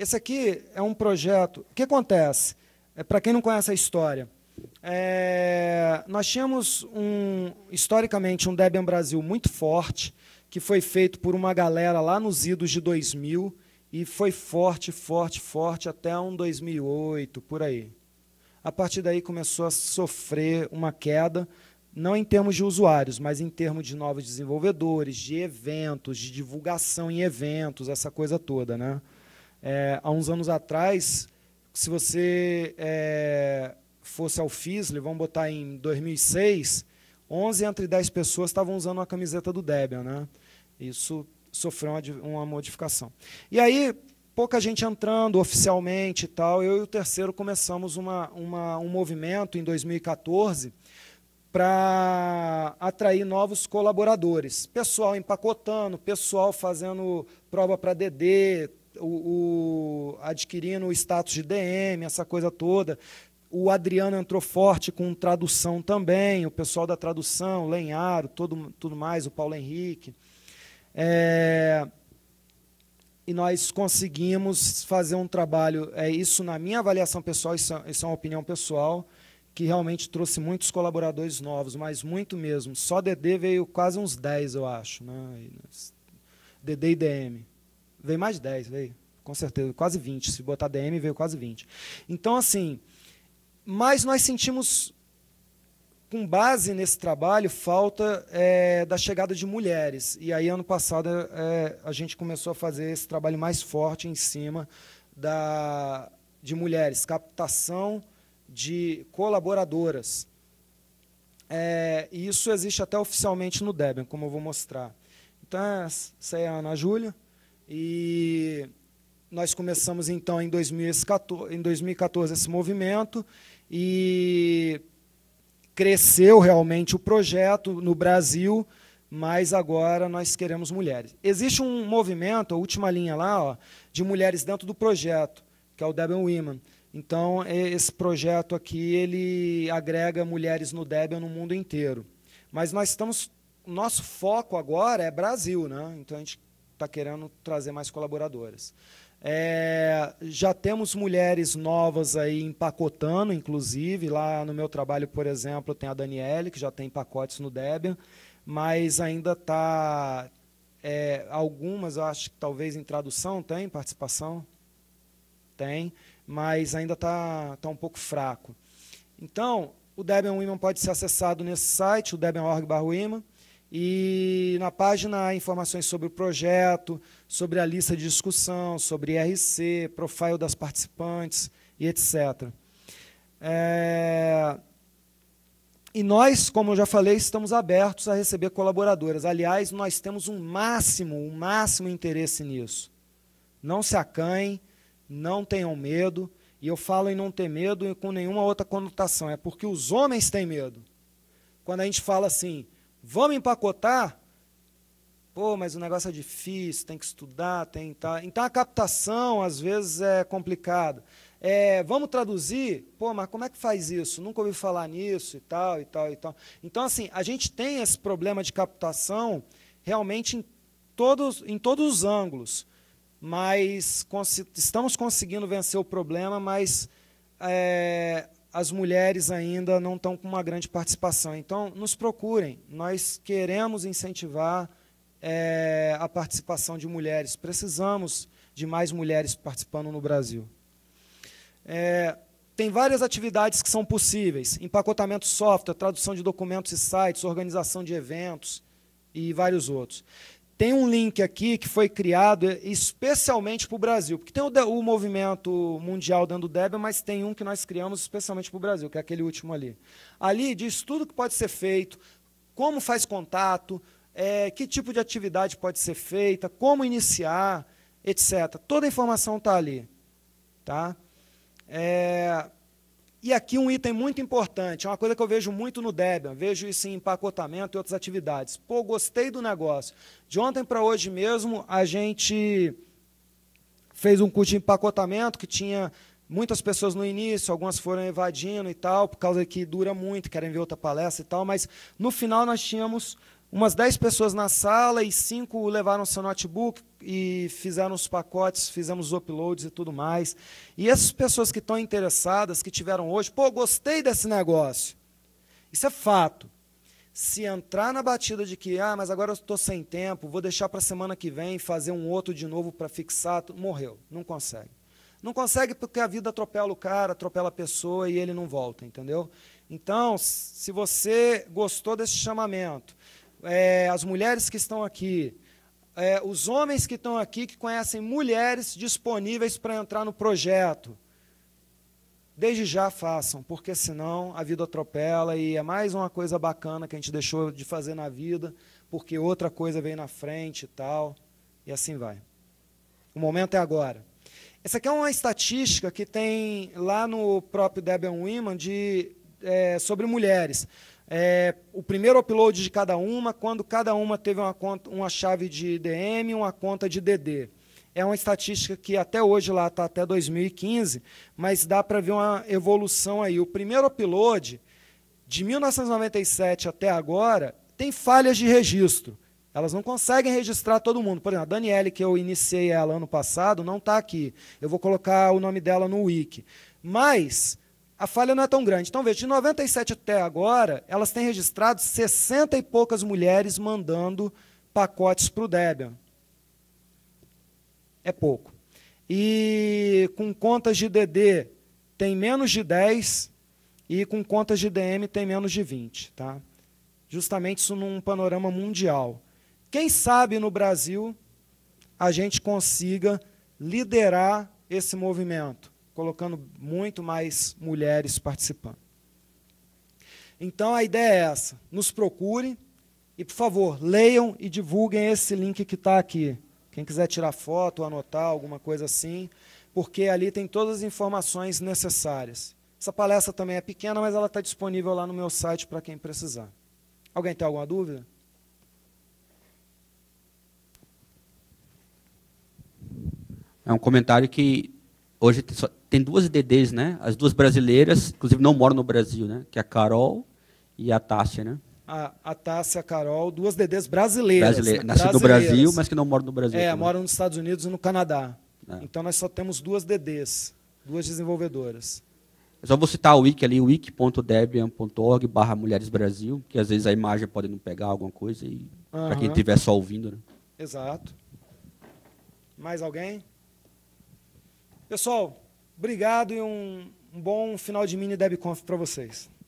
Esse aqui é um projeto. O que acontece? É, Para quem não conhece a história, é, nós tínhamos um, historicamente um Debian Brasil muito forte, que foi feito por uma galera lá nos idos de 2000 e foi forte, forte, forte até um 2008, por aí. A partir daí começou a sofrer uma queda, não em termos de usuários, mas em termos de novos desenvolvedores, de eventos, de divulgação em eventos, essa coisa toda, né? É, há uns anos atrás, se você é, fosse ao FISLE, vamos botar em 2006, 11 entre 10 pessoas estavam usando a camiseta do Debian. Né? Isso sofreu uma, modificação. E aí, pouca gente entrando oficialmente e tal, eu e o terceiro começamos uma, uma um movimento em 2014 para atrair novos colaboradores. Pessoal empacotando, pessoal fazendo prova para DD, o, o, adquirindo o status de DM, essa coisa toda. O Adriano entrou forte com tradução também, o pessoal da tradução, Lenharo, todo, tudo mais, o Paulo Henrique. É, e nós conseguimos fazer um trabalho, é isso na minha avaliação pessoal, isso, é, isso é uma opinião pessoal, que realmente trouxe muitos colaboradores novos, mas muito mesmo. Só DD veio quase uns 10, eu acho, né? DD e DM. Veio mais de 10, veio. Com certeza, quase 20. Se botar DM, veio quase 20. Então, assim. Mas nós sentimos, com base nesse trabalho, falta é, da chegada de mulheres. E aí, ano passado, é, a gente começou a fazer esse trabalho mais forte em cima da, de mulheres, captação de colaboradoras. É, e isso existe até oficialmente no Debian, como eu vou mostrar. Então, essa é a Ana Júlia. E nós começamos então em 2014, em 2014 esse movimento e cresceu realmente o projeto no Brasil, mas agora nós queremos mulheres. Existe um movimento, a última linha lá, ó, de mulheres dentro do projeto, que é o Debian Women. Então, esse projeto aqui, ele agrega mulheres no Debian no mundo inteiro. Mas nós estamos... Nosso foco agora é Brasil, né? Então, a gente está querendo trazer mais colaboradoras. É, já temos mulheres novas aí empacotando, inclusive. Lá no meu trabalho, por exemplo, tem a Daniele, que já tem pacotes no Debian, mas ainda está. É, algumas, eu acho que talvez em tradução tem participação? Tem, mas ainda está tá um pouco fraco. Então, o Debian Women pode ser acessado nesse site, o debian.org.br e na página há informações sobre o projeto, sobre a lista de discussão, sobre IRC, profile das participantes e etc. É... E nós, como eu já falei, estamos abertos a receber colaboradoras. Aliás, nós temos um máximo, um máximo interesse nisso. Não se acanhem, não tenham medo. E eu falo em não ter medo com nenhuma outra conotação. É porque os homens têm medo. Quando a gente fala assim, Vamos empacotar? Pô, mas o negócio é difícil, tem que estudar, tem tá. Então a captação às vezes é complicada. É, vamos traduzir? Pô, mas como é que faz isso? Nunca ouvi falar nisso e tal, e tal, e tal. Então, assim, a gente tem esse problema de captação realmente em todos, em todos os ângulos, mas cons estamos conseguindo vencer o problema, mas é, as mulheres ainda não estão com uma grande participação. Então, nos procurem. Nós queremos incentivar é, a participação de mulheres. Precisamos de mais mulheres participando no Brasil. É, tem várias atividades que são possíveis: empacotamento software, tradução de documentos e sites, organização de eventos e vários outros. Tem um link aqui que foi criado é, especialmente para o Brasil, porque tem o, o movimento mundial dando Debian, mas tem um que nós criamos especialmente para o Brasil, que é aquele último ali. Ali diz tudo que pode ser feito, como faz contato, é, que tipo de atividade pode ser feita, como iniciar, etc. Toda a informação está ali. Tá? É, e aqui um item muito importante, é uma coisa que eu vejo muito no Debian, vejo isso em empacotamento e outras atividades. Pô, gostei do negócio. De ontem para hoje mesmo, a gente fez um curso de empacotamento que tinha muitas pessoas no início, algumas foram evadindo e tal, por causa que dura muito, querem ver outra palestra e tal, mas no final nós tínhamos umas 10 pessoas na sala e cinco levaram seu notebook e fizeram os pacotes, fizemos os uploads e tudo mais. E essas pessoas que estão interessadas, que tiveram hoje, pô, gostei desse negócio. Isso é fato. Se entrar na batida de que, ah, mas agora eu estou sem tempo, vou deixar para a semana que vem fazer um outro de novo para fixar, morreu, não consegue. Não consegue porque a vida atropela o cara, atropela a pessoa e ele não volta, entendeu? Então, se você gostou desse chamamento, é, as mulheres que estão aqui, é, os homens que estão aqui que conhecem mulheres disponíveis para entrar no projeto. Desde já façam, porque senão a vida atropela e é mais uma coisa bacana que a gente deixou de fazer na vida, porque outra coisa vem na frente e tal, e assim vai. O momento é agora. Essa aqui é uma estatística que tem lá no próprio Debian Women de, é, sobre mulheres. É, o primeiro upload de cada uma, quando cada uma teve uma, conta, uma chave de DM e uma conta de DD. É uma estatística que até hoje lá está até 2015, mas dá para ver uma evolução aí. O primeiro upload, de 1997 até agora, tem falhas de registro. Elas não conseguem registrar todo mundo. Por exemplo, a Daniele, que eu iniciei ela ano passado, não está aqui. Eu vou colocar o nome dela no wiki. Mas a falha não é tão grande. Então, veja, de 97 até agora, elas têm registrado 60 e poucas mulheres mandando pacotes para o Debian. É pouco. E com contas de DD tem menos de 10 e com contas de DM tem menos de 20. Tá? Justamente isso num panorama mundial. Quem sabe no Brasil a gente consiga liderar esse movimento colocando muito mais mulheres participando. Então a ideia é essa: nos procurem e, por favor, leiam e divulguem esse link que está aqui. Quem quiser tirar foto, anotar alguma coisa assim, porque ali tem todas as informações necessárias. Essa palestra também é pequena, mas ela está disponível lá no meu site para quem precisar. Alguém tem alguma dúvida? É um comentário que hoje tem duas DDs, né? As duas brasileiras, inclusive não moram no Brasil, né? Que é a Carol e a Tássia, né? A, a Tássia, a Carol, duas DDs brasileiras. Né? Brasileira, nascidas no Brasil, mas que não moram no Brasil. É, também. moram nos Estados Unidos e no Canadá. É. Então nós só temos duas DDs, duas desenvolvedoras. Eu só vou citar o wiki ali, wiki.debian.org barra Mulheres Brasil, que às vezes a imagem pode não pegar alguma coisa, e para quem estiver só ouvindo. Né? Exato. Mais alguém? Pessoal, Obrigado e um, um bom final de mini DebConf para vocês.